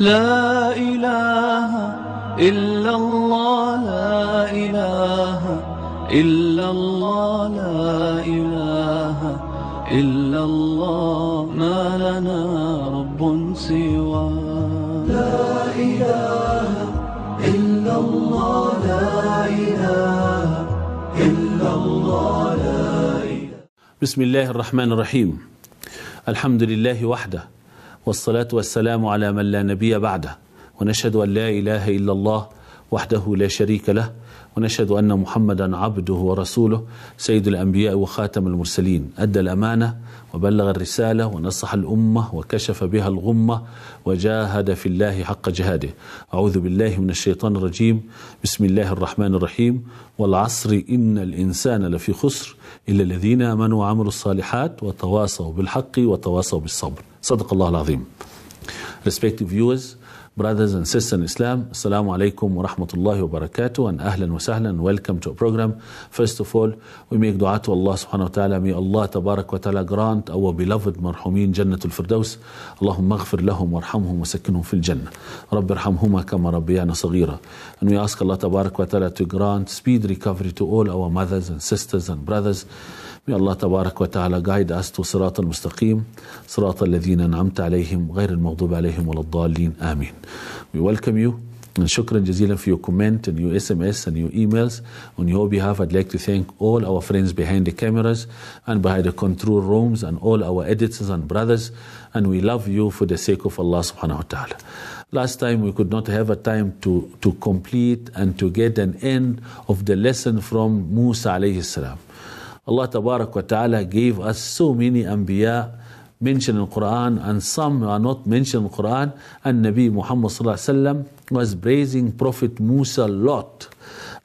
لا إله إلا الله لا إله إلا الله لا إله إلا الله ما لنا رب سوى لا إله إلا الله لا إله إلا الله لا إله بسم الله الرحمن الرحيم الحمد لله وحده والصلاة والسلام على من لا نبي بعده ونشهد أن لا إله إلا الله وحده لا شريك له ونشهد أن محمدا عبده ورسوله سيد الأنبياء وخاتم المرسلين أدى الأمانة وبلغ الرسالة ونصح الأمة وكشف بها الغمة وجاهد في الله حق جهاده أعوذ بالله من الشيطان الرجيم بسم الله الرحمن الرحيم والعصر إن الإنسان لفي خسر إلا الذين آمنوا وعملوا الصالحات وتواصوا بالحق وتواصوا بالصبر صدق الله العظيم Respective viewers, Brothers and sisters in Islam, Assalamu alaikum wa rahmatullahi wa barakatuh and ahlan wa sahlan. Welcome to a program. First of all, we make dua to Allah subhanahu wa ta'ala. May Allah tabarak wa ta'ala grant our beloved marhumin Jannatul Firdaus. Allahumma maghfir lahum warhamhum wa sakinhum fil jannah. Rabbi arhamhuma kama rabbiyana saghira. And we ask Allah tabarak wa ta'ala to grant speed recovery to all our mothers and sisters and brothers. May Allah tabarak wa ta'ala guide us to sirat al-mustaqim, صراط المستقيم صراط الذين أنعمت عليهم غير المغضوب عليهم ولا الضالين Ameen. We welcome you. And shukran jazilan for your comment and your SMS and your emails. On your behalf, I'd like to thank all our friends behind the cameras and behind the control rooms and all our editors and brothers. And we love you for the sake of Allah subhanahu wa ta'ala. Last time we could not have a time to, to complete and to get an end of the lesson from Musa alayhi salam. Allah wa ta'ala gave us so many anbiya mentioned in Quran and some are not mentioned in Quran. And Nabi Muhammad sallam, was praising Prophet Musa a lot.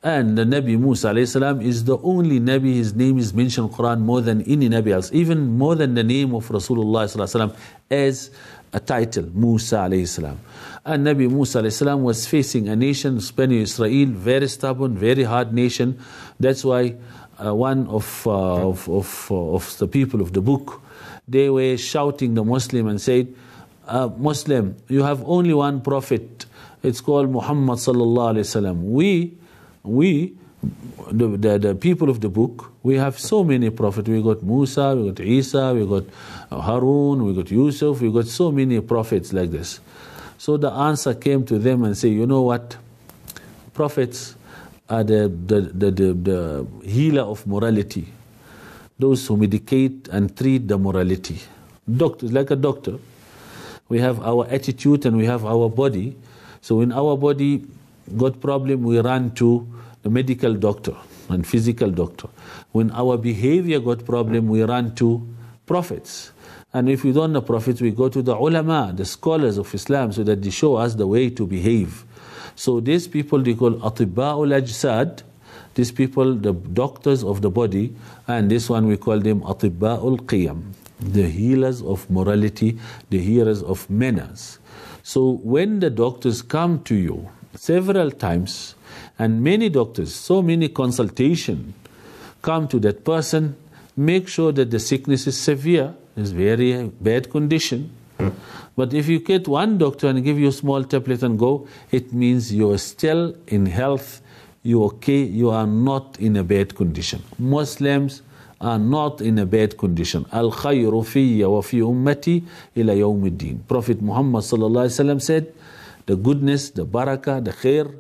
And the Nabi Musa السلام, is the only Nabi, his name is mentioned in Quran more than any Nabi else, even more than the name of Rasulullah وسلم, as a title, Musa السلام. And Nabi Musa السلام, was facing a nation, Bani Israel, very stubborn, very hard nation. That's why uh, one of, uh, of, of, uh, of the people of the book, they were shouting the Muslim and said, uh, Muslim, you have only one prophet. It's called Muhammad sallallahu alaihi wasallam. We, we, the, the, the, people of the book, we have so many prophets. We got Musa, we got Isa, we got Harun, we got Yusuf, we got so many prophets like this. So the answer came to them and say, you know what? Prophets are the, the, the, the, the healer of morality those who medicate and treat the morality. Doctors, like a doctor, we have our attitude and we have our body. So when our body got problem, we run to the medical doctor and physical doctor. When our behavior got problem, we run to prophets. And if we don't know prophets, we go to the ulama, the scholars of Islam, so that they show us the way to behave. So these people they call ul ajsad, these people, the doctors of the body, and this one we call them Atibba'ul Qiyam, the healers of morality, the healers of manners. So when the doctors come to you several times, and many doctors, so many consultation come to that person, make sure that the sickness is severe, is very bad condition. But if you get one doctor and give you a small tablet and go, it means you are still in health you okay, you are not in a bad condition. Muslims are not in a bad condition. Al khayru fiyya wa fi ummati ila yawmiddin. Prophet Muhammad said, the goodness, the barakah, the khair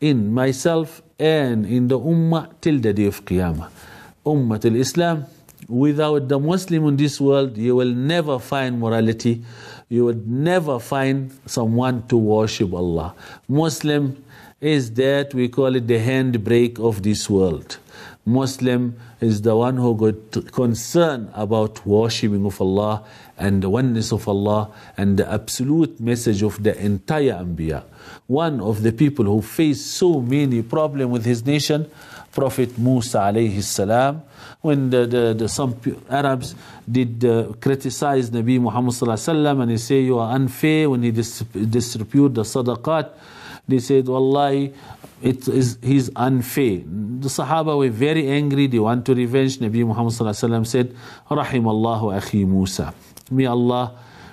in myself and in the ummah till the day of Qiyamah. Ummah al-Islam without the Muslim in this world, you will never find morality. You would never find someone to worship Allah. Muslim is that we call it the handbrake of this world. Muslim is the one who got concerned about worshipping of Allah and the oneness of Allah and the absolute message of the entire Anbiya. One of the people who faced so many problems with his nation Prophet Musa alayhi salam when the, the, the some Arabs did uh, criticize Nabi Muhammad sallallahu and they say you are unfair when he disrepute distribute the sadaqat they said wallahi it is he's unfair the sahaba were very angry they want to revenge Nabi Muhammad sallallahu said rahimallahu akhi Musa may Allah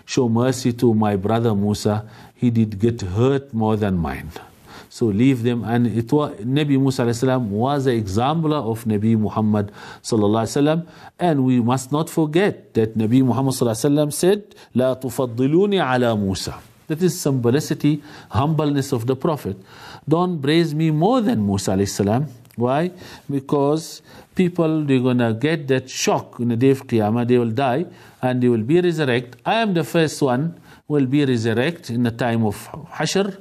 show mercy to my brother Musa he did get hurt more than mine so leave them. And it was Nabi Musa was the example of Nabi Muhammad and we must not forget that Nabi Muhammad said, "La تفضلوني على Musa." That is simplicity, humbleness of the Prophet. Don't praise me more than Musa Why? Because people, they're going to get that shock in the day of Qiyamah. They will die and they will be resurrected. I am the first one will be resurrected in the time of Hashr.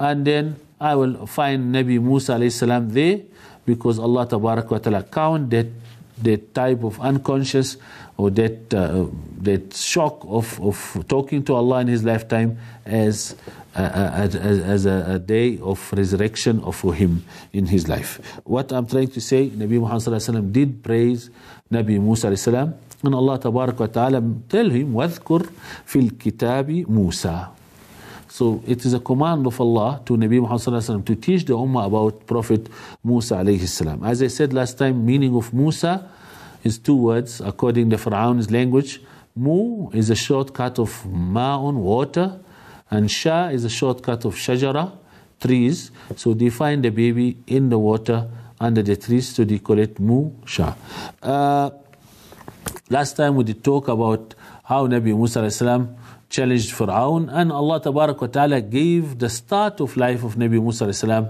And then I will find Nabi Musa alayhi there because Allah tabarak wa ta'ala count that that type of unconscious or that uh, that shock of, of talking to Allah in his lifetime as uh, uh, a, as, as a, a, day of resurrection for him in his life. What I'm trying to say, Nabi Muhammad did praise Nabi Musa and Allah Tabarak wa Ta'ala tell him, وَاذْكُرْ فِي الْكِتَابِ مُوسَى so it is a command of Allah to Nabi Muhammad sallam, to teach the Ummah about Prophet Musa alayhi salam. As I said last time, meaning of Musa is two words according to Fir'aun's language. Mu is a shortcut of ma'un, water, and sha is a shortcut of shajara, trees. So they find the baby in the water under the trees, so they call it mu sha. Uh, last time we did talk about how Nabi Musa salam challenged Fir'aun and Allah Tabarak wa Ta'ala gave the start of life of Nabi Musa salam,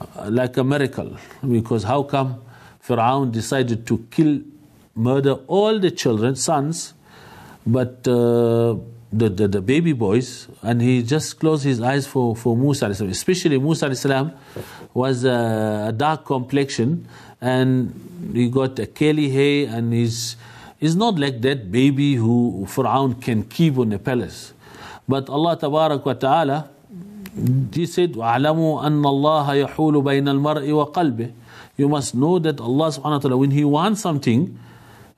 uh, like a miracle because how come Fir'aun decided to kill murder all the children sons but uh, the, the, the, baby boys and he just closed his eyes for, for Musa especially Musa salam was a, a dark complexion and he got a curly hair and his it's not like that baby who Fir'aun can keep on the palace. But Allah Tabarak wa Ta'ala, He said, وَعْلَمُوا أَنَّ اللَّهَ يَحُولُ بَيْنَ الْمَرْءِ وَقَلْبِهِ You must know that Allah subhanahu wa ta'ala, when He wants something,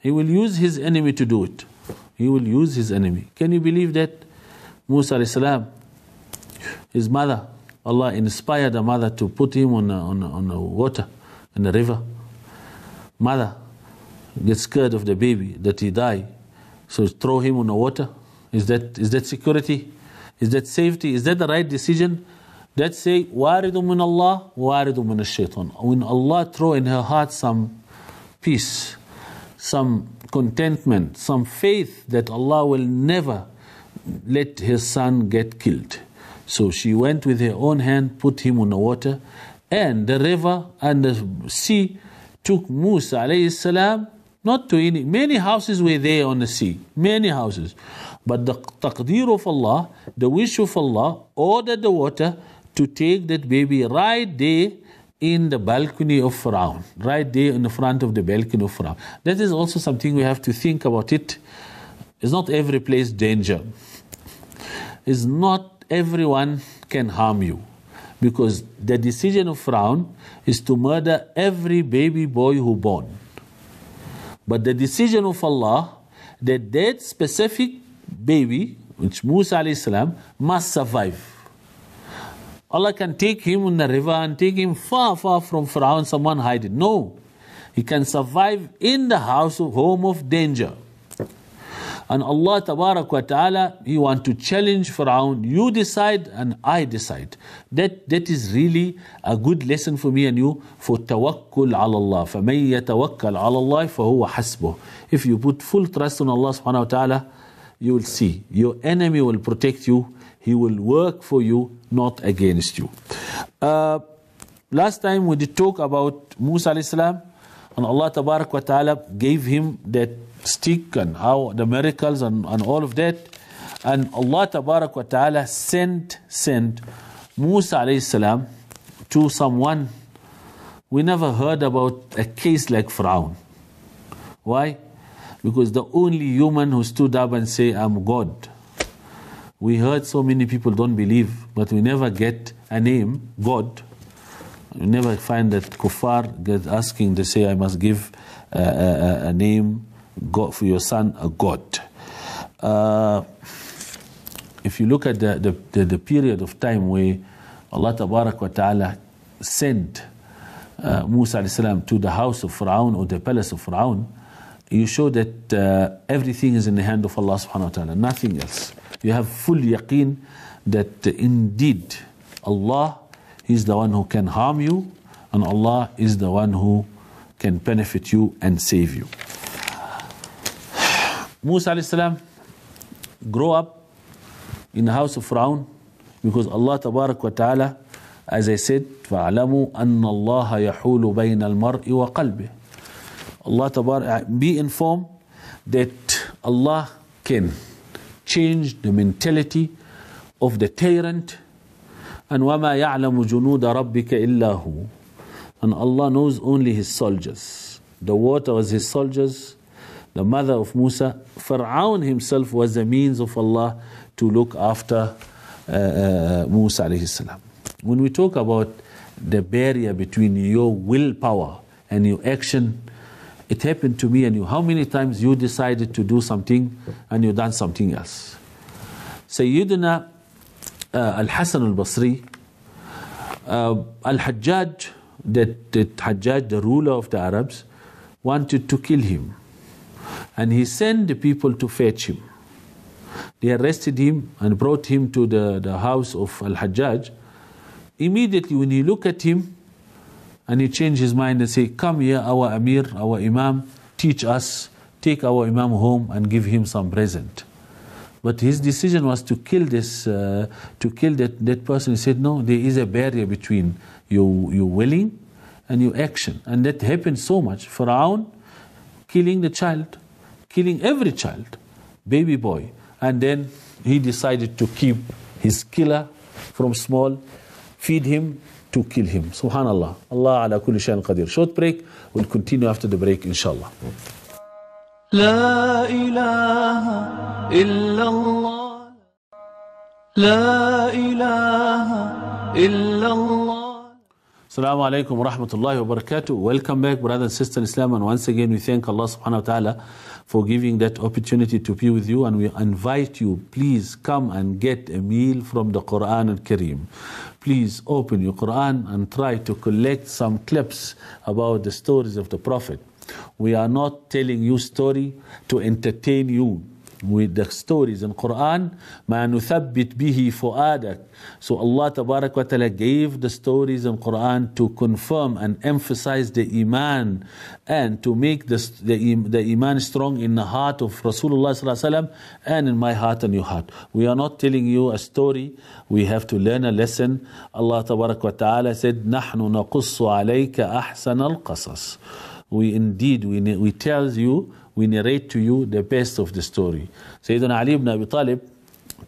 He will use His enemy to do it. He will use His enemy. Can you believe that? Musa alayhi salam, his mother, Allah inspired the mother to put him on a, on a, on a water, in a river. Mother, get scared of the baby that he die, so throw him on the water. Is that is that security? Is that safety? Is that the right decision? That say waridu min Allah, waridu min shaitan. When Allah throw in her heart some peace, some contentment, some faith that Allah will never let her son get killed. So she went with her own hand, put him on the water, and the river and the sea took Musa alayhi salam not to any. Many houses were there on the sea, many houses. But the taqdeer of Allah, the wish of Allah, ordered the water to take that baby right there in the balcony of Pharaoh, right there in the front of the balcony of Pharaoh. That is also something we have to think about it. It's not every place danger. It's not everyone can harm you. Because the decision of Pharaoh is to murder every baby boy who born. But the decision of Allah that that specific baby, which Musa alayhi must survive. Allah can take him in the river and take him far, far from Pharaoh and someone hide it. No. He can survive in the house home of danger. And Allah Ta'ala, He want to challenge Fir'aun. You decide and I decide. That, that is really a good lesson for me and you for tawakkul ala Allah. فَمَن يَتَوَكَّلْ عَلَى اللَّهِ فَهُوَ حَسْبُهُ If you put full trust on Allah subhanahu wa ta'ala, you will see your enemy will protect you. He will work for you, not against you. Uh, last time we did talk about Musa al Islam, and Allah Ta'ala gave him that stick and how the miracles and, and all of that. And Allah Tabarak wa Ta'ala sent, sent Musa alayhi salam to someone. We never heard about a case like Pharaoh. Why? Because the only human who stood up and say, I'm God. We heard so many people don't believe, but we never get a name, God. You never find that kuffar get asking, they say, I must give a, uh, a, uh, uh, a name God, for your son a God. Uh, if you look at the, the, the, the, period of time where Allah Tabarak wa Ta'ala sent uh, Musa salam to the house of Fir'aun or the palace of Fir'aun, you show that uh, everything is in the hand of Allah subhanahu wa ta'ala, nothing else. You have full yaqeen that indeed Allah is the one who can harm you and Allah is the one who can benefit you and save you. Musa alayhi grow up in the house of Firaun because Allah tabarak wa as I said فَعْلَمُوا أَنَّ اللَّهَ يَحُولُ بَيْنَ الْمَرْءِ وَقَلْبِهِ Allah tabarak uh, be informed that Allah can change the mentality of the tyrant and وَمَا يَعْلَمُ جُنُودَ رَبِّكَ إِلَّا هُوَ and Allah knows only his soldiers the water was his soldiers the mother of Musa, Fir'aun himself was a means of Allah to look after uh, uh, Musa alayhi salam. When we talk about the barrier between your willpower and your action, it happened to me and you. How many times you decided to do something and you done something else? Sayyidina uh, Al-Hasan al-Basri, uh, Al-Hajjaj, that Hajjaj, the ruler of the Arabs, wanted to kill him and he sent the people to fetch him. They arrested him and brought him to the, the house of Al Hajjaj. Immediately, when he looked at him and he changed his mind and said, Come here, our Amir, our Imam, teach us, take our Imam home and give him some present. But his decision was to kill this, uh, to kill that, that person. He said, No, there is a barrier between your your willing and your action. And that happened so much. Pharaoh killing the child killing every child, baby boy. And then he decided to keep his killer from small, feed him to kill him. Subhanallah. Allah ala kulli shayin qadir. Short break. We'll continue after the break, inshallah. لا إله إلا الله لا إله إلا الله Assalamu alaikum wa rahmatullahi wa barakatuh. Welcome back, brother and sister Islam. And once again, we thank Allah subhanahu wa ta'ala for giving that opportunity to be with you. And we invite you, please come and get a meal from the Quran and Kareem. Please open your Quran and try to collect some clips about the stories of the Prophet. We are not telling you story to entertain you with the stories in Quran, ma nuthabbit bihi fu'adak. So Allah Ta'ala gave the stories in Quran to confirm and emphasize the iman and to make the, the, the iman strong in the heart of Rasulullah sallallahu and in my heart and your heart. We are not telling you a story. We have to learn a lesson. Allah Ta'ala said, نحن نقص عليك أحسن القصص. We indeed, we, we tells you we narrate to you the best of the story. Sayyidina Ali ibn Abi Talib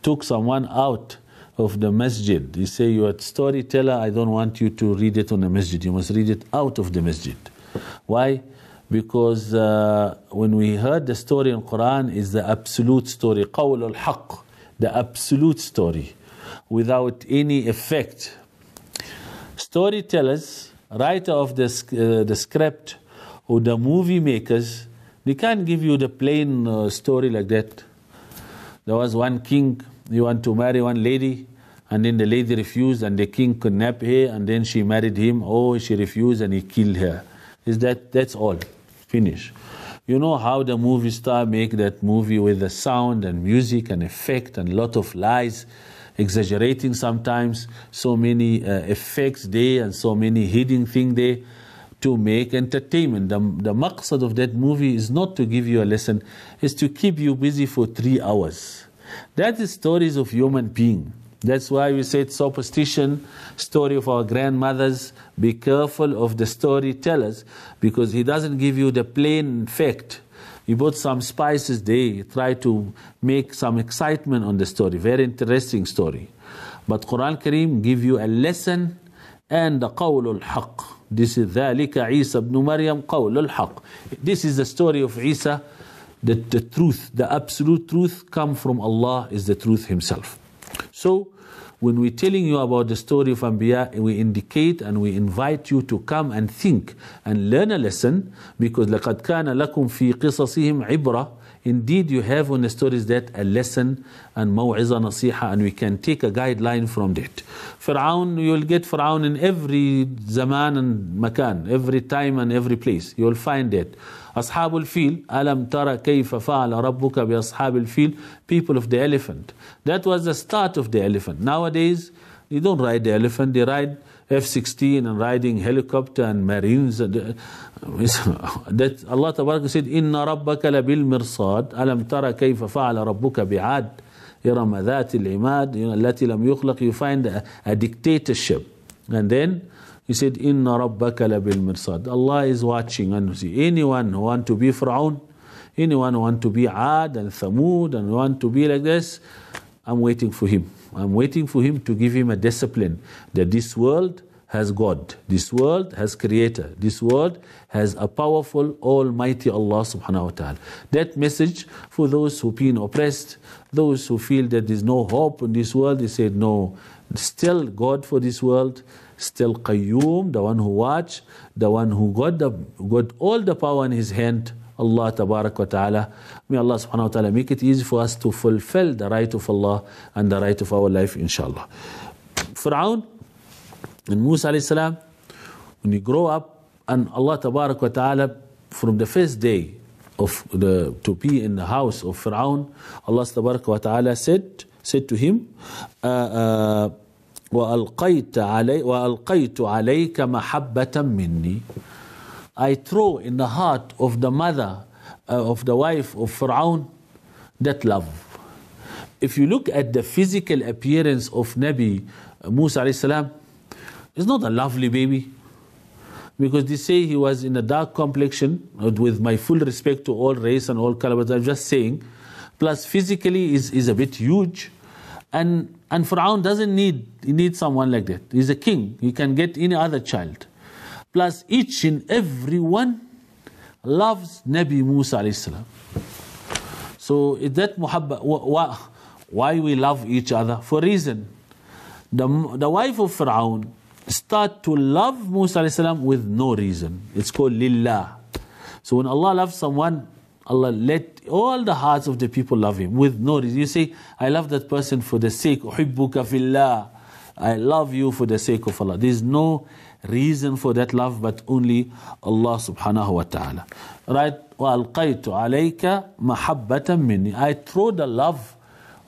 took someone out of the masjid. He say, you are a storyteller, I don't want you to read it on the masjid. You must read it out of the masjid. Why? Because uh, when we heard the story in Quran is the absolute story, qawl al-haq, the absolute story, without any effect. Storytellers, writer of the, uh, the script, or the movie makers, they can't give you the plain uh, story like that. There was one king, he wanted to marry one lady, and then the lady refused, and the king kidnapped her, and then she married him. Oh, she refused, and he killed her. Is that that's all? Finish. You know how the movie star make that movie with the sound and music and effect and lot of lies, exaggerating sometimes, so many uh, effects there and so many hidden thing there to make entertainment. The, the maqsad of that movie is not to give you a lesson, it's to keep you busy for three hours. That is stories of human being. That's why we said superstition, story of our grandmothers. Be careful of the storytellers because he doesn't give you the plain fact. He bought some spices there, try to make some excitement on the story. Very interesting story. But Quran Kareem give you a lesson and the qaul al-haqq. This is ذَلِكَ عِيسَى بن مريم قَوْلُ الْحَقِّ This is the story of Isa that the truth, the absolute truth come from Allah is the truth himself. So when we're telling you about the story of Anbiya, we indicate and we invite you to come and think and learn a lesson because لَقَدْ كَانَ لَكُمْ فِي قِصَصِهِمْ عِبْرَةً Indeed, you have on the stories that a lesson and maw'iza nasiha, and we can take a guideline from that. Fir'aun, you'll get Fir'aun in every zaman and makan, every time and every place. You'll find that. أصحاب الفيل ألم ترى كيف فعل ربك بأصحاب الفيل people of the elephant that was the start of the elephant nowadays they don't ride the elephant they ride F-16 and riding helicopter and marines. Uh, that Allah Taala said, Inna rabbaka labil mursad." alam tara kayfa fa'ala rabbuka bi'ad. Irama that al التي لم يخلق. You find a, a dictatorship. And then he said, Inna rabbaka labil mirsad. Allah is watching and see anyone who want to be Fir'aun, anyone who want to be Ad and Thamud and want to be like this, I'm waiting for him. I'm waiting for him to give him a discipline that this world has God, this world has Creator, this world has a powerful, almighty Allah subhanahu wa ta'ala. That message for those who've been oppressed, those who feel that there's no hope in this world, they say, No, still God for this world, still Qayyum, the one who watched, the one who got the got all the power in his hand. Allah Tabarak wa Ta'ala. May Allah subhanahu wa ta'ala make it easy for us to fulfill the right of Allah and the right of our life, inshallah. Fir'aun and Musa alayhi salam, when you grow up and Allah Tabarak wa Ta'ala from the first day of the to be in the house of Fir'aun, Allah Tabarak wa Ta'ala said said to him, uh, uh, وألقيت علي وألقيت عليك محبة مني I throw in the heart of the mother, uh, of the wife of Pharaoh, that love. If you look at the physical appearance of Nabi uh, Musa, السلام, it's not a lovely baby. Because they say he was in a dark complexion, with my full respect to all race and all color, but I'm just saying. Plus, physically is, is a bit huge. And, and Pharaoh doesn't need, he needs someone like that. He's a king, he can get any other child plus each and everyone loves Nabi Musa alayhi salam. So is that muhabba, why, why we love each other? For reason, the, the wife of Pharaoh start to love Musa alayhi salam with no reason. It's called lillah. So when Allah loves someone, Allah let all the hearts of the people love him with no reason. You say, I love that person for the sake, of fillah. I love you for the sake of Allah. There's no reason for that love but only Allah subhanahu wa ta'ala. Right? وَأَلْقَيْتُ عَلَيْكَ مَحَبَّةً مِنِّي I throw the love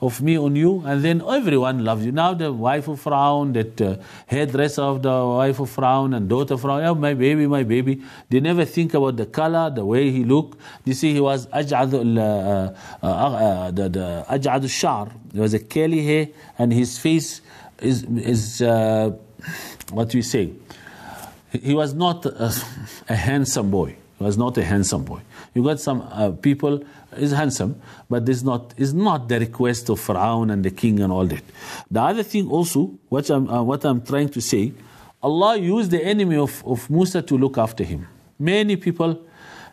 of me on you, and then everyone loves you. Now the wife of Frown, that uh, hairdresser of the wife of Frown, and daughter of Firaun, oh, my baby, my baby. They never think about the color, the way he looked. You see, he was aj'ad uh, uh, uh, al-shar. He was a curly hair, and his face is, is uh, what we you say? He was not a, a, handsome boy. He was not a handsome boy. You got some uh, people is handsome, but this not is not the request of Pharaoh and the king and all that. The other thing also, what I'm uh, what I'm trying to say, Allah used the enemy of, of Musa to look after him. Many people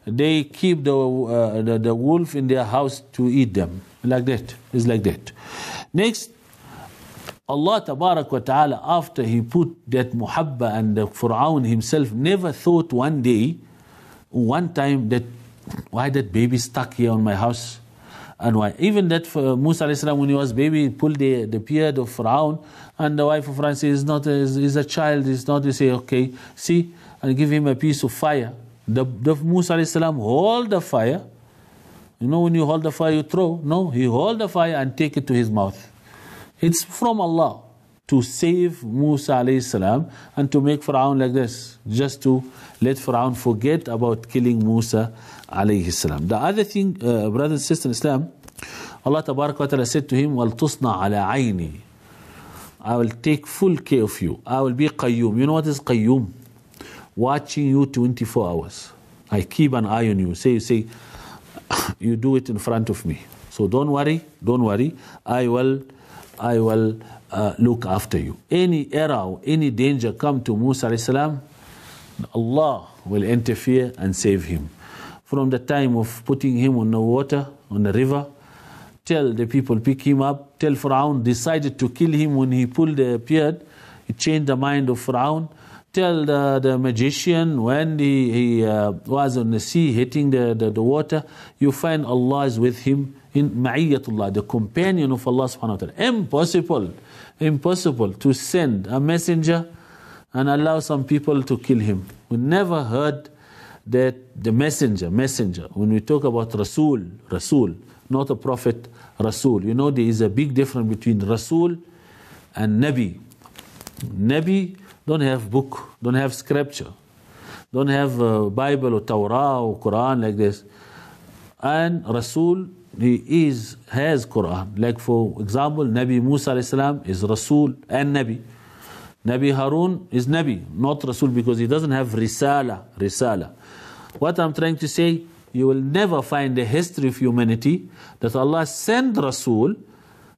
they keep the, uh, the, the wolf in their house to eat them like that. It's like that. Next Allah Tabarak wa Ta'ala, after He put that Muhabba and the Fir'aun himself, never thought one day, one time, that why that baby stuck here on my house? And why? Even that for uh, Musa salam, when he was baby, he pulled the, the beard of Fir'aun, and the wife of Fir'aun says, is not is, a child, is not, you say, okay, see, and give him a piece of fire. The, the Musa salam hold the fire. You know, when you hold the fire, you throw. No, he hold the fire and take it to his mouth. It's from Allah to save Musa alayhi salam and to make Pharaoh like this, just to let Pharaoh forget about killing Musa alayhi salam. The other thing, uh, brothers and sisters in Islam, Allah Ta'ala said to him, وَلْتُصْنَعْ عَلَى ayni. I will take full care of you. I will be qayyum. You know what is qayyum? Watching you 24 hours. I keep an eye on you. Say, say, you do it in front of me. So don't worry, don't worry. I will I will uh, look after you. Any error, any danger come to Musa salam, Allah will interfere and save him. From the time of putting him on the water, on the river, tell the people, pick him up, tell Pharaoh decided to kill him when he pulled the beard, it changed the mind of Pharaoh. Tell the, the magician when he, he uh, was on the sea hitting the, the, the water, you find Allah is with him in Ma'iyatullah, the companion of Allah subhanahu wa ta'ala. Impossible, impossible to send a messenger and allow some people to kill him. We never heard that the messenger, messenger, when we talk about Rasul, Rasul, not a prophet, Rasul. You know, there is a big difference between Rasul and Nabi. Nabi don't have book, don't have scripture, don't have uh, Bible or Torah or Quran like this and Rasul he is has Quran. Like for example, Nabi Musa salam is Rasul and Nabi. Nabi Harun is Nabi, not Rasul because he doesn't have Risala. Risala. What I'm trying to say, you will never find the history of humanity that Allah sent Rasul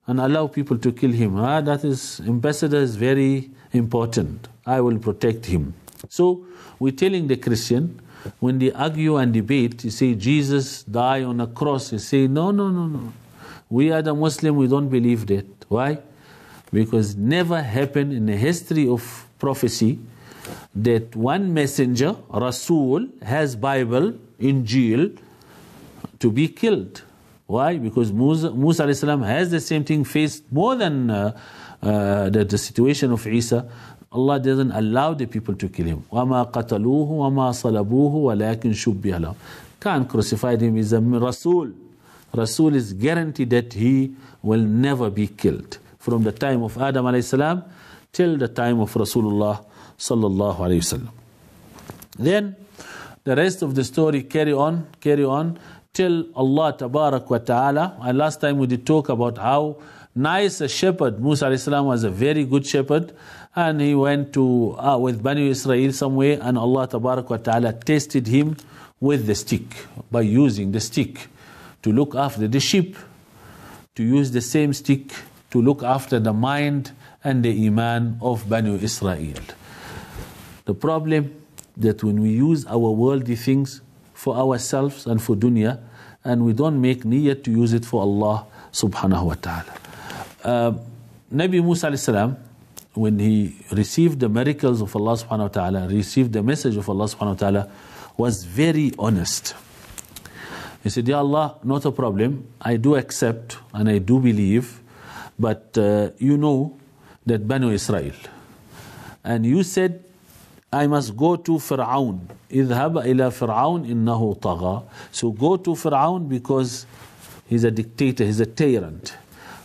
and allow people to kill him. Ah, that is ambassador is very important. I will protect him. So we're telling the Christian when they argue and debate, you say Jesus died on a cross. You say, no, no, no, no. We are the Muslim, we don't believe that. Why? Because never happened in the history of prophecy that one messenger, Rasul, has Bible, in jail, to be killed. Why? Because Musa, Musa has the same thing faced more than uh, uh, the, the situation of Isa Allah doesn't allow the people to kill him. وَمَا قَتَلُوهُ وَمَا صَلَبُوهُ وَلَكِنْ شُبِّهَ لَهُ Can't crucify him. He's a Rasul. Rasul is guaranteed that he will never be killed. From the time of Adam alayhi till the time of Rasulullah sallallahu alayhi wasallam. Then the rest of the story carry on, carry on till Allah tabarak wa ta'ala. And last time we did talk about how nice a shepherd. Musa salam was a very good shepherd, and he went to uh, with Bani Israel somewhere, and Allah wa Taala tested him with the stick by using the stick to look after the sheep, to use the same stick to look after the mind and the iman of Bani Israel. The problem that when we use our worldly things for ourselves and for dunya, and we don't make niyyah to use it for Allah subhanahu wa ta'ala. Uh, Nabi Musa alayhi when he received the miracles of Allah subhanahu wa ta'ala, received the message of Allah subhanahu wa ta'ala, was very honest. He said, Ya Allah, not a problem. I do accept and I do believe, but uh, you know that Banu Israel. And you said, I must go to Fir'aun. اذهب إلى Fir'aun إنه طغى. So go to Fir'aun because he's a dictator, he's a tyrant.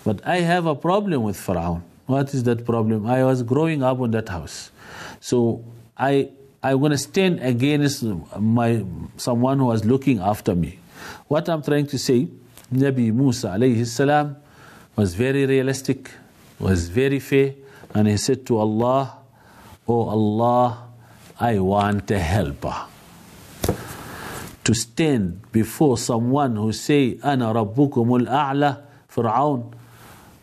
But I have a problem with Pharaoh. What is that problem? I was growing up in that house. So I I'm going to stand against my someone who was looking after me. What I'm trying to say, Nabi Musa alayhi salam was very realistic, was very fair, and he said to Allah, Oh Allah, I want a helper. To stand before someone who say, Ana Rabbukumul A'la, Fir'aun,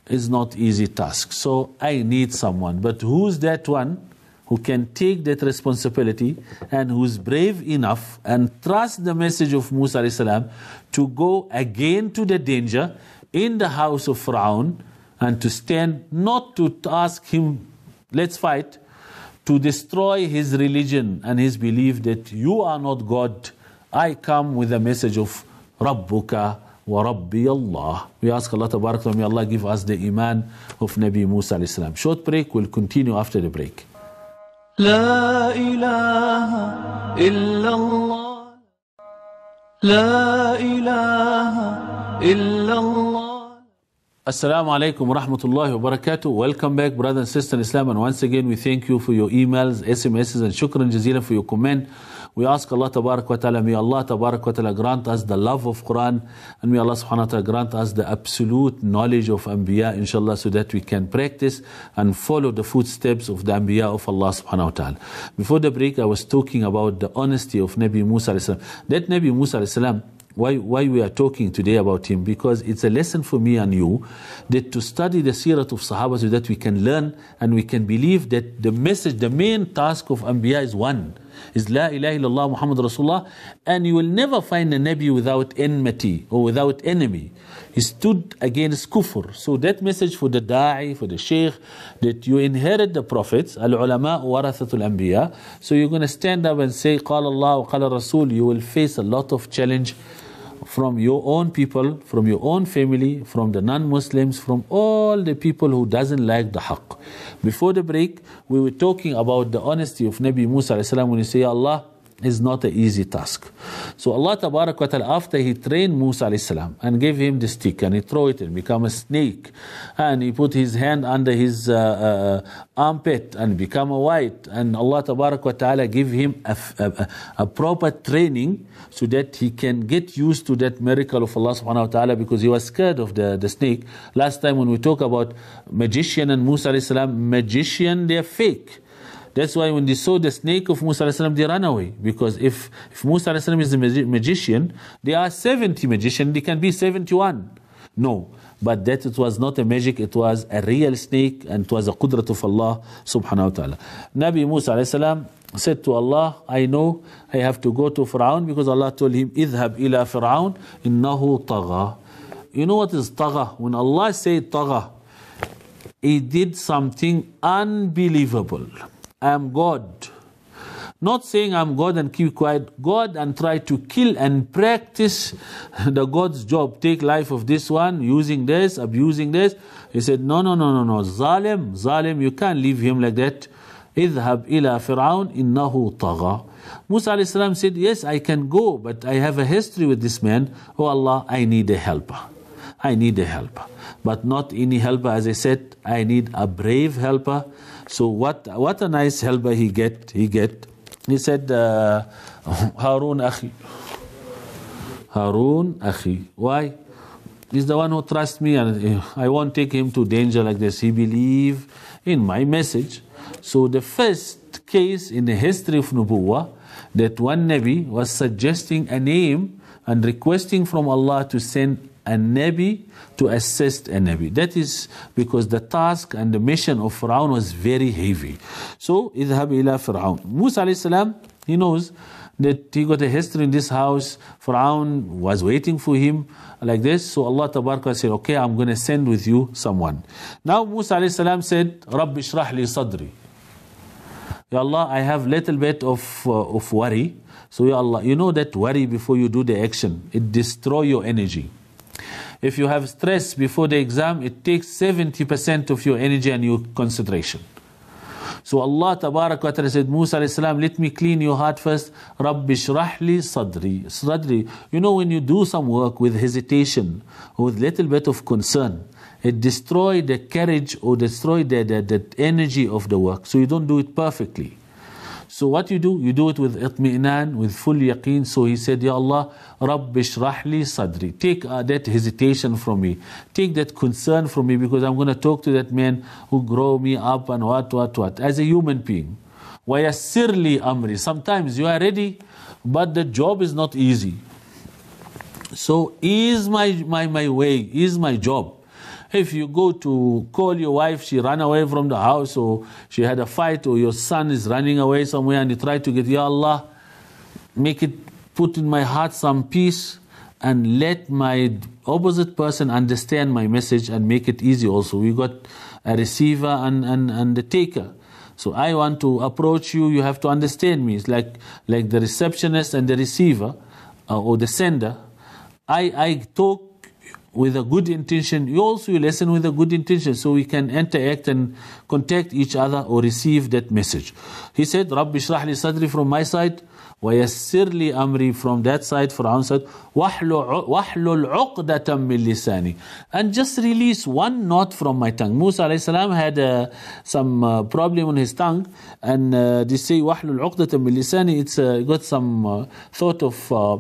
is not easy task. So I need someone. But who's that one who can take that responsibility and who's brave enough and trust the message of Musa salam to go again to the danger in the house of Pharaoh and to stand not to ask him, let's fight, to destroy his religion and his belief that you are not God. I come with a message of Rabbuka وربي الله. We ask Allah تبارك وتعالى may Allah give us the iman of Nabi Musa alayhi salam. Short break, we'll continue after the break. لا إله إلا الله لا إله إلا الله السلام عليكم wa rahmatullahi wa barakatuh. Welcome back, brothers and sisters in Islam. And once again, we thank you for your emails, SMSs, and شكرا جزيلا for your comment. We ask Allah Tabarak wa Ta'ala, may Allah Tabarak wa Ta'ala grant us the love of Quran and may Allah Subhanahu wa Ta'ala grant us the absolute knowledge of Anbiya, inshallah, so that we can practice and follow the footsteps of the Anbiya of Allah Subhanahu wa Ta'ala. Before the break, I was talking about the honesty of Nabi Musa. That Nabi Musa, why, why we are talking today about him because it's a lesson for me and you that to study the sirat of sahaba so that we can learn and we can believe that the message the main task of anbiya is one is La ilaha illallah Muhammad Rasulullah. And you will never find a Nabi without enmity or without enemy. He stood against kufr. So that message for the da'i, for the sheikh, that you inherit the prophets, al-ulama warathatul anbiya. So you're going to stand up and say, "Qala Allah, Qala Rasul. You will face a lot of challenge from your own people, from your own family, from the non-Muslims, from all the people who doesn't like the haqq. Before the break, we were talking about the honesty of Nabi Musa when he say, Allah, is not an easy task. So Allah Tabarak wa ta'ala, after he trained Musa salam and gave him the stick and he threw it and become a snake and he put his hand under his uh, uh, armpit and become a white and Allah Tabarak wa ta'ala give him a, a, a, proper training so that he can get used to that miracle of Allah subhanahu wa ta'ala because he was scared of the, the snake. Last time when we talk about magician and Musa alayhi salam, magician, they're fake that's why when they saw the snake of Musa salam, they ran away. Because if, if Musa salam is a magi- magician, there are 70 magicians, they can be 71. No, but that it was not a magic, it was a real snake and it was a qudrat of Allah subhanahu wa ta'ala. Nabi Musa salam, said to Allah, I know I have to go to Pharaoh because Allah told him, Idhab ila Pharaoh, innahu tagha. You know what is tagha? When Allah said tagha, he did something unbelievable. I am God. Not saying I'm God and keep quiet, God and try to kill and practice the God's job. Take life of this one, using this, abusing this. He said, No, no, no, no, no. Zalim, Zalim, you can't leave him like that. اذهب إلى فرعون إنه طغى Musa said, Yes, I can go, but I have a history with this man. Oh Allah, I need a helper. I need a helper. But not any helper, as I said, I need a brave helper so what what a nice helper he get he get. He said, uh, Harun Harun Akhi. Why? He's the one who trusts me and uh, I won't take him to danger like this. He believe in my message. So the first case in the history of Nubuwa that one Nabi was suggesting a name and requesting from Allah to send a Nabi to assist a Nabi. That is because the task and the mission of Fir'aun was very heavy. So, idhab ila Fir'aun. Musa alayhi salam, he knows that he got a history in this house. Fir'aun was waiting for him like this. So Allah Tabaraka said, okay, I'm going to send with you someone. Now Musa alayhi salam said, Rabbi shrah li sadri. Ya Allah, I have little bit of, uh, of worry. So Ya Allah, you know that worry before you do the action. It destroy your energy. If you have stress before the exam, it takes 70% of your energy and your concentration. So Allah Tabarak said, Musa alayhi let me clean your heart first. Rabbi shrahli sadri. Sadri. You know when you do some work with hesitation with little bit of concern, it destroys the courage or destroys the, the, the energy of the work. So you don't do it perfectly. So what you do? You do it with itmi'nan, with full yaqeen. So he said, Ya Allah, Rabbi shrahli sadri. Take uh, that hesitation from me. Take that concern from me because I'm going to talk to that man who grow me up and what, what, what. As a human being. Wayassirli amri. Sometimes you are ready, but the job is not easy. So ease my, my, my way, ease my job. If you go to call your wife, she ran away from the house, or she had a fight, or your son is running away somewhere, and you try to get, Ya Allah, make it put in my heart some peace and let my opposite person understand my message and make it easy also. We got a receiver and, and, and the taker. So I want to approach you, you have to understand me. It's like, like the receptionist and the receiver uh, or the sender. I, I talk with a good intention. You also listen with a good intention so we can interact and contact each other or receive that message. He said, Rabbi Shrah Sadri from my side, ويسر لي أمري from that side from said واحلل عقدة من لساني and just release one knot from my tongue Musa عليه had uh, some uh, problem on his tongue and uh, they say واحلل عقدة من لساني it's uh, got some uh, thought of uh,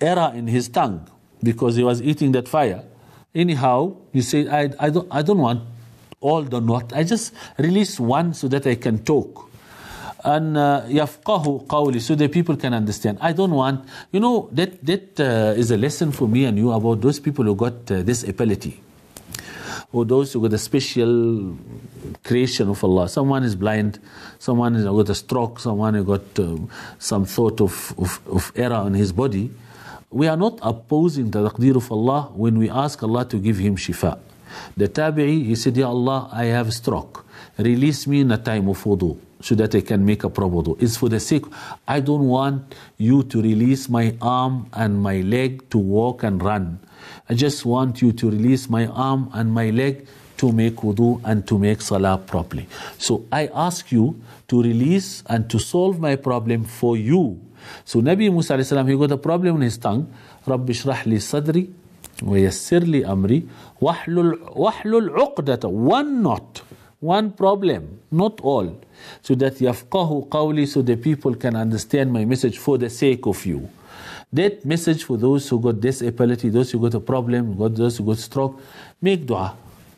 error in his tongue because he was eating that fire. Anyhow, you say, I, I, don't, I don't want all the not. I just release one so that I can talk. And uh, yafqahu uh, qawli, so that people can understand. I don't want, you know, that, that uh, is a lesson for me and you about those people who got uh, this ability. Or those who got a special creation of Allah. Someone is blind, someone has got a stroke, someone who got um, some sort of, of, of error on his body we are not opposing the taqdeer of Allah when we ask Allah to give him shifa. The tabi'i, he said, Ya Allah, I have stroke. Release me in a time of wudu so that I can make a proper wudu. It's for the sake. I don't want you to release my arm and my leg to walk and run. I just want you to release my arm and my leg to make wudu and to make salah properly. So I ask you to release and to solve my problem for you So Nabi Musa alayhi he got a problem in his tongue. رب اشرح لي صدري ويسر لي أمري واحلل واحلل عقدة one knot one problem not all so that يفقه قولي so the people can understand my message for the sake of you that message for those who got disability those who got a problem got those who got stroke make dua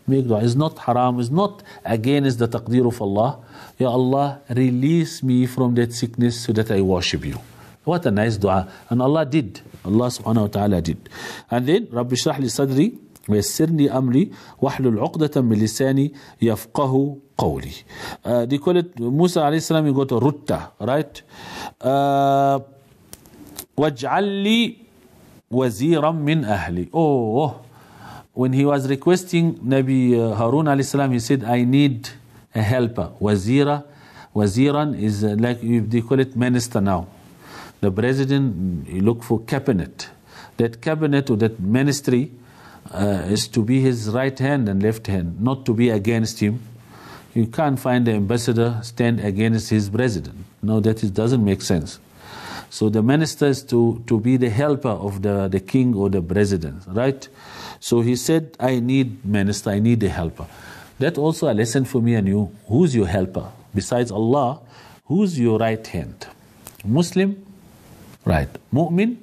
make dua It's not haram It's not against the taqdir of Allah Ya Allah release me from that sickness so that I worship you What a nice dua. And Allah did. Allah subhanahu wa ta'ala did. And then, Rabbi شَرَحْ لِي Sadri, ويسرني أمري وَحْلُ الْعُقْدَةً من لساني يفقه قولي. they call it Musa alayhi salam, you go to Rutta, right? Uh, لي وزيرا من أهلي. Oh, when he was requesting Nabi Harun alayhi salam, he said, I need a helper. وَزِيرًا وَزِيرًا is like they call it minister now. the president look for cabinet. That cabinet or that ministry uh, is to be his right hand and left hand, not to be against him. You can't find the ambassador stand against his president. No, that is, doesn't make sense. So the minister is to, to be the helper of the, the king or the president, right? So he said, I need minister, I need a helper. That also a lesson for me and you. Who's your helper? Besides Allah, who's your right hand? Muslim, Right. Mu'min,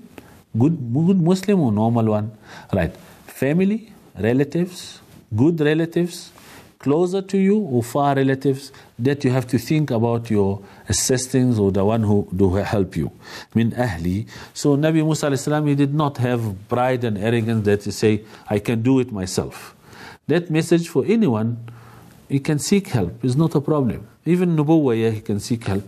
good, good Muslim or normal one? Right. Family, relatives, good relatives, closer to you or far relatives that you have to think about your assistants or the one who do help you. Min ahli. So Nabi Musa al-Islam, he did not have pride and arrogance that he say, I can do it myself. That message for anyone, he can seek help. It's not a problem. Even Nubuwayah, he can seek help.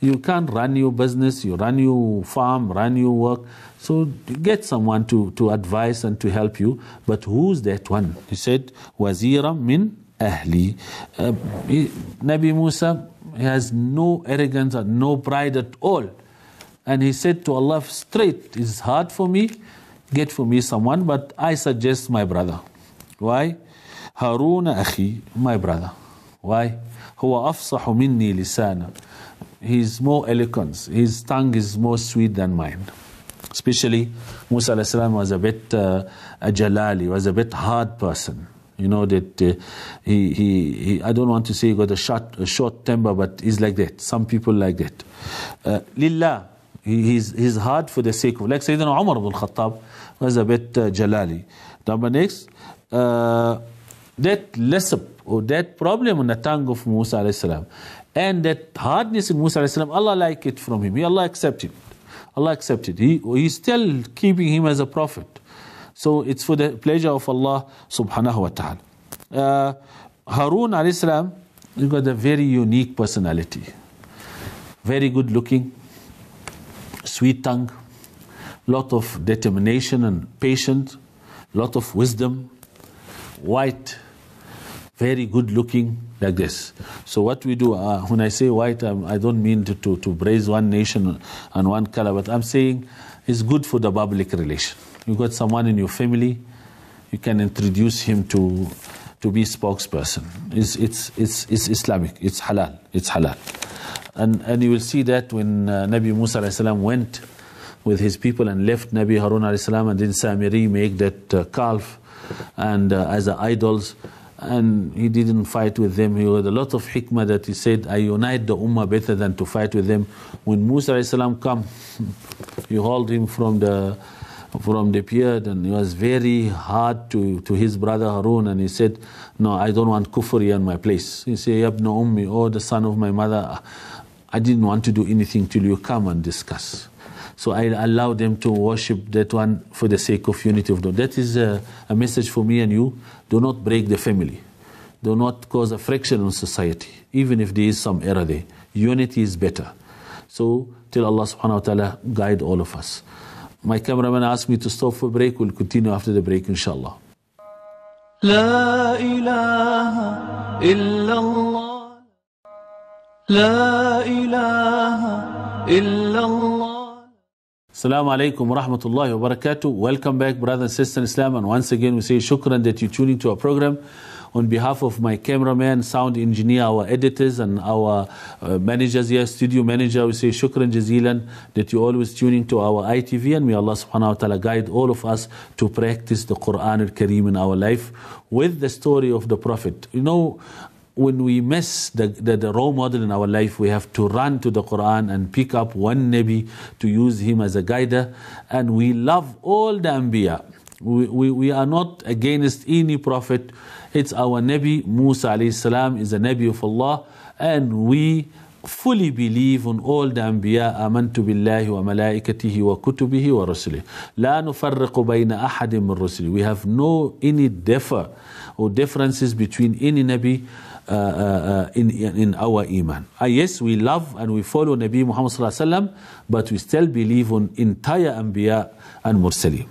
You can not run your business, you run your farm, run your work. So get someone to, to advise and to help you. But who's that one? He said, Wazira min ahli. Uh, he, Nabi Musa has no arrogance and no pride at all. And he said to Allah straight, It's hard for me, get for me someone, but I suggest my brother. Why? Harun akhi, my brother. Why? هو أفصح مني لسانا he's more eloquent. His tongue is more sweet than mine. Especially Musa was a bit uh, a jalali, was a bit hard person. You know that uh, he, he, he, I don't want to say he got a short, a short temper, but he's like that. Some people like that. Uh, lillah, he, he's, he's hard for the sake of, like Sayyidina Umar ibn Khattab was a bit uh, jalali. Number next, uh, that lisp or that problem on the tongue of Musa alayhi salam and that hardness in Musa, Allah liked it from him. Allah accepted Allah accepted. He, he's still keeping him as a prophet. So it's for the pleasure of Allah subhanahu wa ta'ala. Uh, Harun alayhi salam, he got a very unique personality. Very good looking, sweet tongue, lot of determination and patience, lot of wisdom, white very good looking like this. So what we do, uh, when I say white, I'm, um, I do not mean to, to, to, praise one nation and one color, but I'm saying it's good for the public relation. You got someone in your family, you can introduce him to to be spokesperson. It's, it's, it's, it's Islamic, it's halal, it's halal. And, and you will see that when uh, Nabi Musa salam went with his people and left Nabi Harun salam and then Samiri make that uh, calf and uh, as idols and he didn't fight with them. He had a lot of hikmah that he said, I unite the ummah better than to fight with them. When Musa salam come, you hold him from the from the pier, and he was very hard to, to his brother Harun and he said, no, I don't want kufri in my place. He said, Yabna Ummi, oh the son of my mother, I didn't want to do anything till you come and discuss. So I allow them to worship that one for the sake of unity of the. That is a, a message for me and you. Do not break the family. Do not cause a friction on society, even if there is some error there. Unity is better. So till Allah subhanahu wa ta'ala guide all of us. My cameraman asked me to stop for break. We'll continue after the break, inshallah. لا إله إلا الله لا إله إلا الله Assalamu alaikum wa rahmatullahi wa barakatuh. Welcome back, brothers and sisters in Islam. And once again, we say shukran that you're tuning to our program. On behalf of my cameraman, sound engineer, our editors, and our uh, managers here, studio manager, we say shukran jazilan that you always tune into our ITV. And may Allah subhanahu wa ta'ala guide all of us to practice the Quran al Kareem in our life with the story of the Prophet. You know, when we miss the, the, the, role model in our life, we have to run to the Quran and pick up one Nabi to use him as a guide. And we love all the Anbiya. We, we, we are not against any prophet. It's our Nabi. Musa السلام, is a Nabi of Allah. And we fully believe on all the wa آمنت wa وملائكته wa ورسله لا نفرق بين أحد من رسله we have no any differ or differences between any Nabi uh, uh, uh in, in our iman. Ah, yes, we love and we follow Nabi Muhammad sallallahu but we still believe on entire anbiya and mursaleen.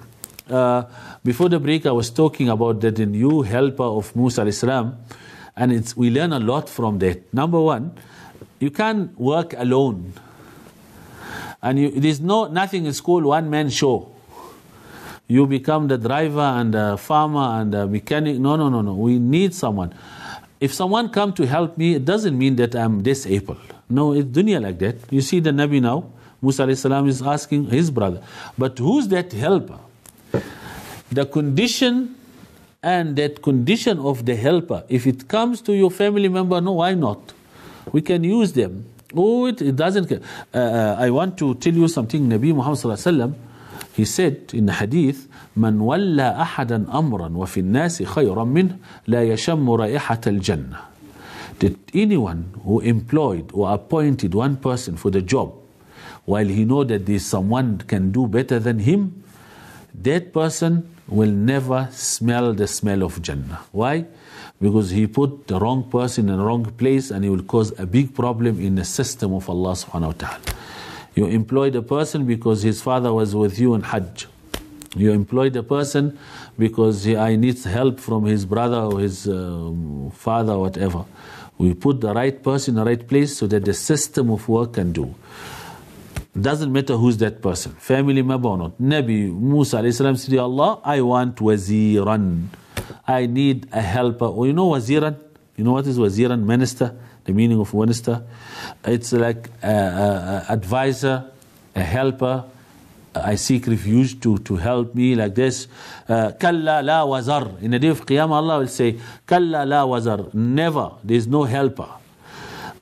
Uh, before the break, I was talking about that the new helper of Musa islam and it's, we learn a lot from that. Number one, you can't work alone. And you, there's no, nothing in school, one man show. You become the driver and the farmer and the mechanic. No, no, no, no. We need someone. If someone come to help me, it doesn't mean that I'm disabled. No, it's dunya like that. You see the Nabi now, Musa salam is asking his brother, but who's that helper? The condition and that condition of the helper, if it comes to your family member, no, why not? We can use them. Oh, it, it doesn't. Uh, uh, I want to tell you something. Nabi Muhammad sallallahu He said in the hadith من ولى أحدا أمرا وفي الناس خيرا منه لا يشم رائحة الجنة that anyone who employed or appointed one person for the job while he know that there is someone can do better than him that person will never smell the smell of Jannah. Why? Because he put the wrong person in the wrong place and he will cause a big problem in the system of Allah subhanahu wa ta'ala. You employed a person because his father was with you in Hajj. You employed a person because he I needs help from his brother or his um, father or whatever. We put the right person in the right place so that the system of work can do. Doesn't matter who's that person, family member or not. Nabi Musa salam said, Allah, I want waziran. I need a helper. Oh, you know waziran? You know what is waziran? Minister? the meaning of minister. It's like an advisor, a helper. I seek refuge to, to help me like this. Uh, Kalla la wazar. In the day of Qiyamah, Allah will say, Kalla la wazar. Never. There's no helper.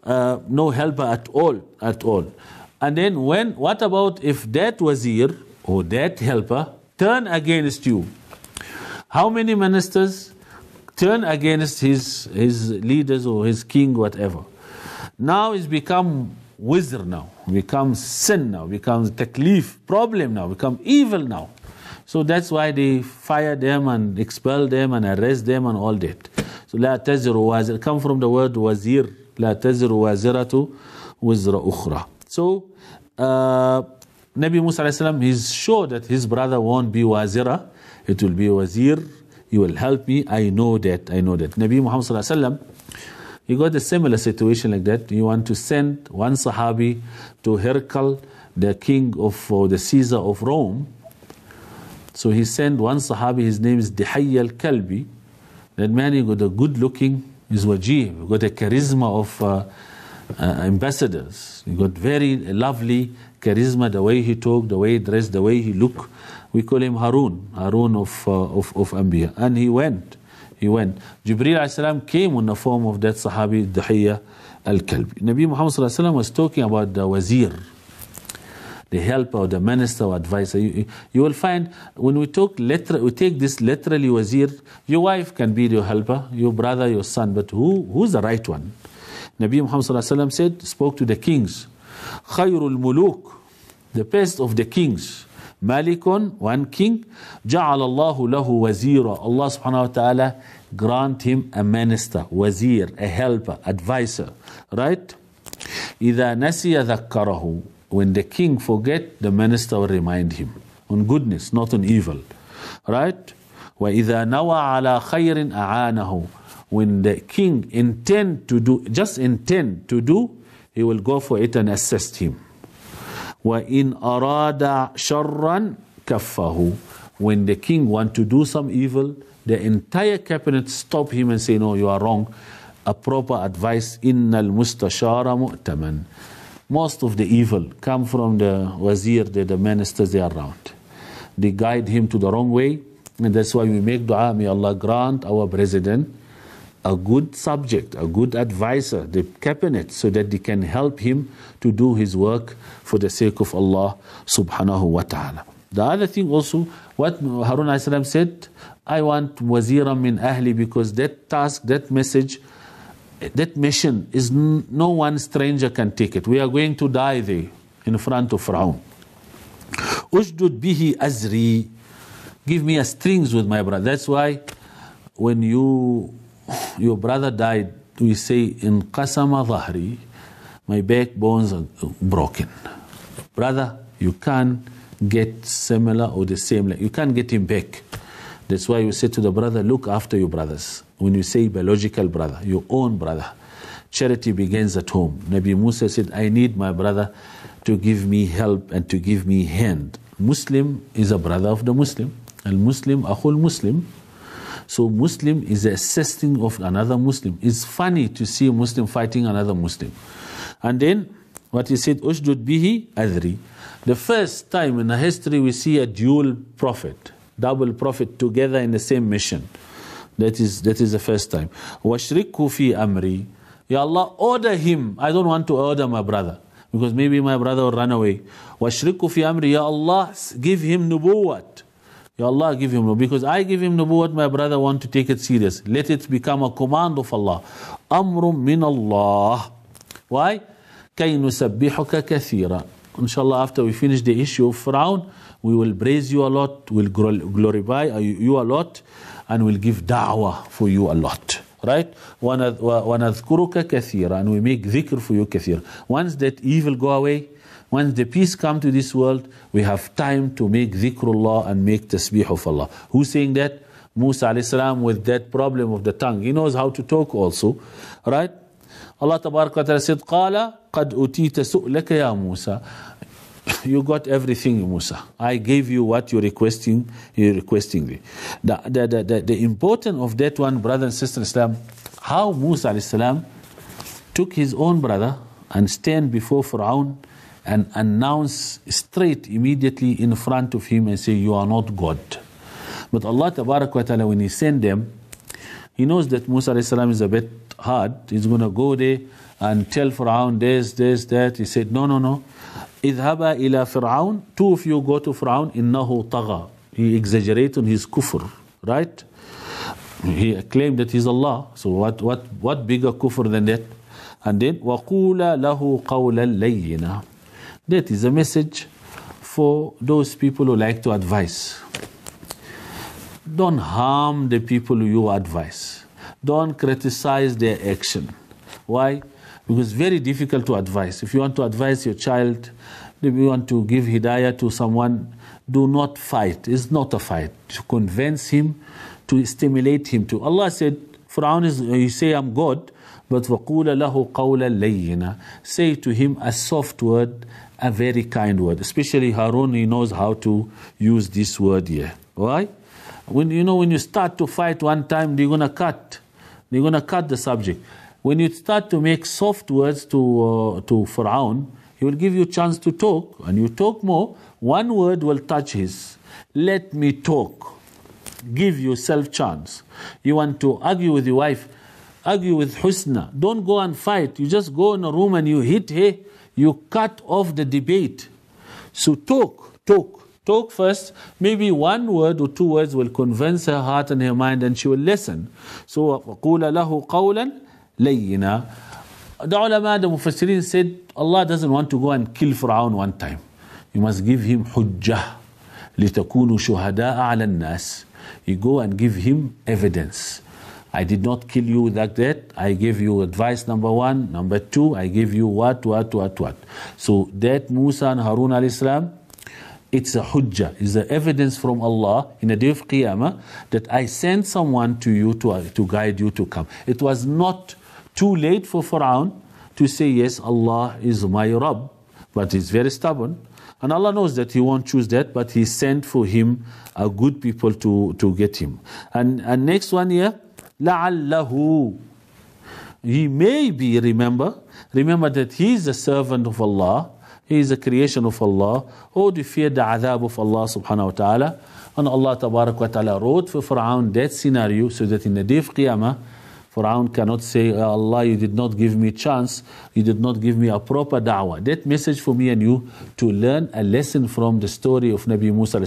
Uh, no helper at all. At all. And then when, what about if that wazir or that helper turn against you? How many ministers turn against his, his leaders or his king, whatever. Now it's become wizard now, becomes sin now, becomes taklif, problem now, become evil now. So that's why they fire them and expel them and arrest them and all that. So la taziru wazir, come from the word wazir, la taziru waziratu wizra ukhra. So uh, Nabi Musa is sure that his brother won't be wazira, it will be wazir, you will help me. I know that. I know that. Nabi Muhammad sallallahu alaihi wasallam. You got a similar situation like that. You want to send one Sahabi to Herkal, the king of uh, the Caesar of Rome. So he sent one Sahabi, his name is Dihay al Kalbi. That man, he got a good looking, he's wajib, he got a charisma of uh, uh, ambassadors. He got very lovely charisma, the way he talked, the way he dressed, the way he look we call him Harun, Harun of, uh, of, of Anbiya. And he went, he went. Jibreel salam came in the form of that Sahabi, Dahiya al-Kalbi. Nabi Muhammad sallam was talking about the wazir, the helper or the minister or advisor. You, you will find when we talk letter, we take this literally wazir, your wife can be your helper, your brother, your son, but who who's the right one? Nabi Muhammad said, spoke to the kings, Khayrul Muluk, the best of the kings. ملك one king جعل الله له وزيرا الله سبحانه وتعالى grant him a minister وزير a helper advisor right إذا نسي ذكره when the king forget the minister will remind him on goodness not on evil right وإذا نوى على خير أعانه when the king intend to do just intend to do he will go for it and assist him وَإِنْ أَرَادَ شَرًّا كَفَّهُ When the king want to do some evil, the entire cabinet stop him and say, no, you are wrong. A proper advice, إِنَّ الْمُسْتَشَارَ مُؤْتَمَنٌ Most of the evil come from the wazir, the, the ministers they are around. They guide him to the wrong way, and that's why we make dua, may Allah grant our president a good subject, a good advisor, the cabinet, so that they can help him to do his work for the sake of Allah subhanahu wa ta'ala. The other thing also, what Harun al-Islam said, I want waziran min ahli because that task, that message, that mission is no one stranger can take it. We are going to die there in front of Fir'aun. Ushdud bihi azri. Give me a strings with my brother. That's why when you your brother died, we say, in qasama dhahri, my backbones are broken. Brother, you can't get similar or the same. You can't get him back. That's why you say to the brother, look after your brothers. When you say biological brother, your own brother, charity begins at home. Nabi Musa said, I need my brother to give me help and to give me hand. Muslim is a brother of the Muslim. Al Muslim, whole Muslim. So Muslim is assessing assisting of another Muslim. It's funny to see a Muslim fighting another Muslim. And then what he said, Ushdud bihi adri. The first time in the history we see a dual prophet, double prophet together in the same mission. That is that is the first time. Washrikhu fi amri. Ya Allah, order him. I don't want to order my brother because maybe my brother will run away. Washrikhu fi amri. Ya Allah, give him nubuwat. Ya Allah, give him Because I give him nubuwwah, my brother want to take it serious. Let it become a command of Allah. Amrum min Allah. Why? Kainu نُسَبِّحُكَ kathira. Inshallah, after we finish the issue of Fir'aun, we will praise you a lot, we'll glorify you a lot, and we'll give da'wah for you a lot. Right? وَنَذْكُرُكَ كَثِيرًا And we make dhikr for you كثير. Once that evil go away, when the peace come to this world, we have time to make dhikrullah and make tasbih of Allah. Who's saying that? Musa alayhi with that problem of the tongue. He knows how to talk also, right? Allah tabarak wa ta'ala said, قَالَ قَدْ أُتِيتَ سُؤْلَكَ يَا مُوسَى You got everything, Musa. I gave you what you're requesting. You're requesting. The, the, the, the, the importance of that one, brother and sister Islam, how Musa alayhi took his own brother and stand before Fir'aun and announce straight immediately in front of him and say, You are not God. But Allah wa Ta'ala, when He sent them, He knows that Musa is a bit hard. He's going to go there and tell Fir'aun this, this, that. He said, No, no, no. اذهبا إلى فرعون Two of you go to Fir'aun إنه taga. He exaggerated on his kufr, right? He claimed that he's Allah. So what, what, what bigger kufr than that? And then وَقُولَ لَهُ قَوْلًا لَيِّنًا that is a message for those people who like to advise. Don't harm the people you advise. Don't criticize their action. Why? Because it's very difficult to advise. If you want to advise your child, if you want to give hidayah to someone, do not fight. It's not a fight. To convince him, to stimulate him to. Allah said, "For is, you say, I'm God but وَقُولَ لَهُ قَوْلًا لَيِّنًا Say to him a soft word, a very kind word. Especially Harun, he knows how to use this word here. Why? When you know when you start to fight one time, they're gonna cut. They're gonna cut the subject. When you start to make soft words to uh, to Pharaoh, he will give you chance to talk, and you talk more. One word will touch his. Let me talk. Give yourself chance. You want to argue with your wife? argue with Husna. Don't go and fight. You just go in a room and you hit her. You cut off the debate. So talk, talk, talk first. Maybe one word or two words will convince her heart and her mind and she will listen. So, قُولَ لَهُ قَوْلًا لَيِّنًا The ulama, the mufassirin said, Allah doesn't want to go and kill Fir'aun one time. You must give him hujjah. لِتَكُونُ شُهَدَاءَ عَلَى النَّاسِ You go and give him evidence. I did not kill you like that. I gave you advice number one. Number two, I gave you what, what, what, what. So that Musa and Harun al-Islam, it's a hujjah, it's the evidence from Allah in the day of Qiyamah that I sent someone to you to, uh, to guide you to come. It was not too late for Pharaoh to say, yes, Allah is my Rabb, but he's very stubborn. And Allah knows that He won't choose that, but He sent for him a good people to, to get him. And, and next one here, لَعَلَّهُ He may be, remember, remember that he is a servant of Allah, he is a creation of Allah, Who oh, do fear the adab of Allah subhanahu wa ta'ala. And Allah tabarak wa ta'ala wrote for Fir'aun that scenario so that in the day of Qiyamah, Pharaoh cannot say, oh Allah, you did not give me chance. You did not give me a proper da'wah. That message for me and you to learn a lesson from the story of Nabi Musa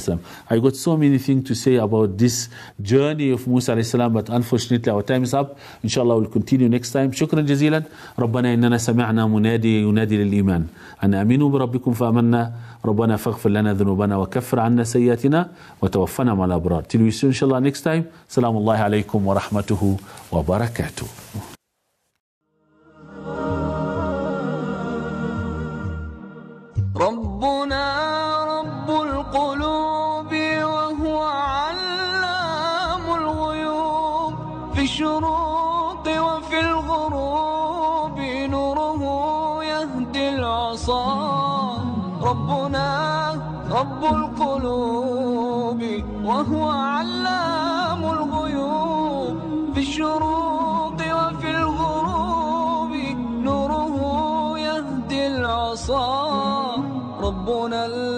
I got so many things to say about this journey of Musa but unfortunately our time is up. Inshallah we'll continue next time. شكرا جزيلا ربنا إننا سمعنا منادي ينادي للإيمان أن آمنوا بربكم فآمنا ربنا فاغفر لنا ذنوبنا وكفر عنا سيئاتنا وتوفنا مع الأبرار تلويسون إن شاء الله نيكست تايم سلام الله عليكم ورحمته وبركاته ربنا رب القلوب وهو علام الغيوب في الشروق وفي الغروب نوره يهدي العصار القلوب وهو علام الغيوب في الشروق وفي الغروب نوره يهدي العصا ربنا الله